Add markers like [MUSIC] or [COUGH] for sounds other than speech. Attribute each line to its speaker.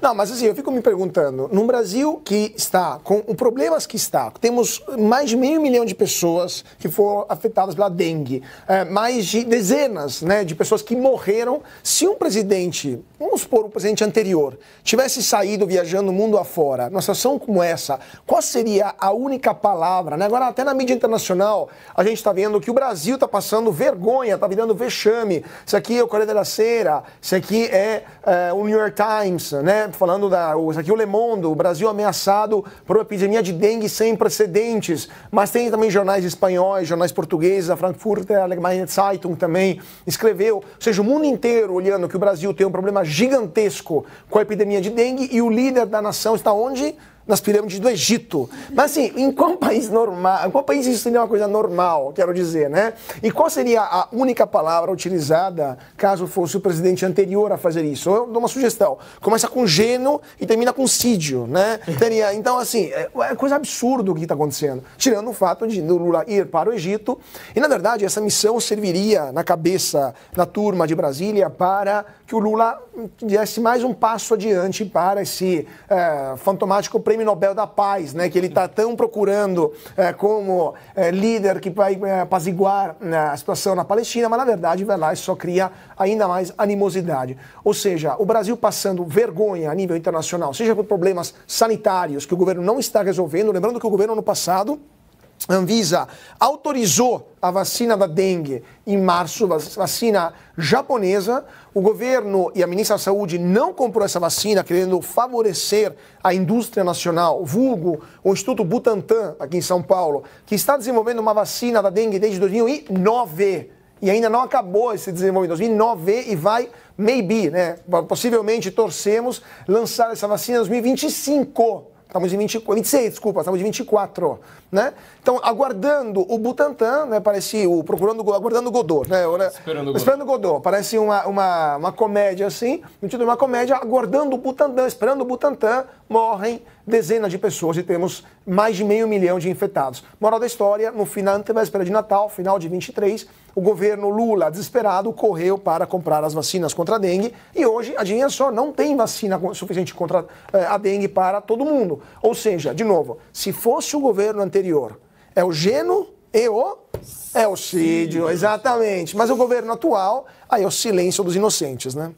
Speaker 1: Não, mas assim, eu fico me perguntando, num Brasil que está com os problemas que está, temos mais de meio milhão de pessoas que foram afetadas pela dengue, é, mais de dezenas né, de pessoas que morreram, se um presidente, vamos supor, o um presidente anterior, tivesse saído viajando o mundo afora, numa situação como essa, qual seria a única palavra? Né? Agora, até na mídia internacional, a gente está vendo que o Brasil está passando vergonha, está virando vexame. Isso aqui é o Correio da Cera, isso aqui é, é o New York Times, né? falando da. Isso aqui o Le Monde, o Brasil ameaçado por uma epidemia de dengue sem precedentes. Mas tem também jornais espanhóis, jornais portugueses, a Frankfurter Allgemeine Zeitung também escreveu. Ou seja, o mundo inteiro olhando que o Brasil tem um problema gigantesco com a epidemia de dengue e o líder da nação está onde? nas pirâmides do Egito. Mas assim, em qual país normal, em qual país isso seria uma coisa normal, quero dizer, né? E qual seria a única palavra utilizada caso fosse o presidente anterior a fazer isso? Eu dou uma sugestão. Começa com gênio e termina com sídio, né? [LAUGHS] Teria, então assim, é, é coisa absurda o que está acontecendo. Tirando o fato de Lula ir para o Egito. E na verdade, essa missão serviria na cabeça da turma de Brasília para que o Lula desse mais um passo adiante para esse é, fantomático presidente Prêmio Nobel da Paz, né, que ele está tão procurando é, como é, líder que vai é, apaziguar né, a situação na Palestina, mas na verdade vai lá e só cria ainda mais animosidade. Ou seja, o Brasil passando vergonha a nível internacional, seja por problemas sanitários que o governo não está resolvendo, lembrando que o governo no passado a Anvisa autorizou a vacina da dengue em março, vacina japonesa. O governo e a ministra da Saúde não comprou essa vacina, querendo favorecer a indústria nacional, vulgo o Instituto Butantan, aqui em São Paulo, que está desenvolvendo uma vacina da dengue desde 2009 e ainda não acabou esse desenvolvimento. 2009 e vai, maybe, né? Possivelmente torcemos lançar essa vacina em 2025. Estamos em 20, 26, desculpa, estamos em 24, né? Então, aguardando o Butantan, né? Parece o procurando, aguardando o Godot, né? né? Esperando o Godot. Godot. Parece uma, uma, uma comédia assim, no título de uma comédia, aguardando o Butantan, esperando o Butantan, morrem dezenas de pessoas e temos mais de meio milhão de infectados. Moral da história, no final, antevéspera de Natal, final de 23, o governo Lula, desesperado, correu para comprar as vacinas contra a dengue e hoje, adivinha só, não tem vacina suficiente contra eh, a dengue para todo mundo. Ou seja, de novo, se fosse o governo anterior, é o Geno e o é o Cídio, exatamente. Mas o governo atual, aí é o silêncio dos inocentes, né?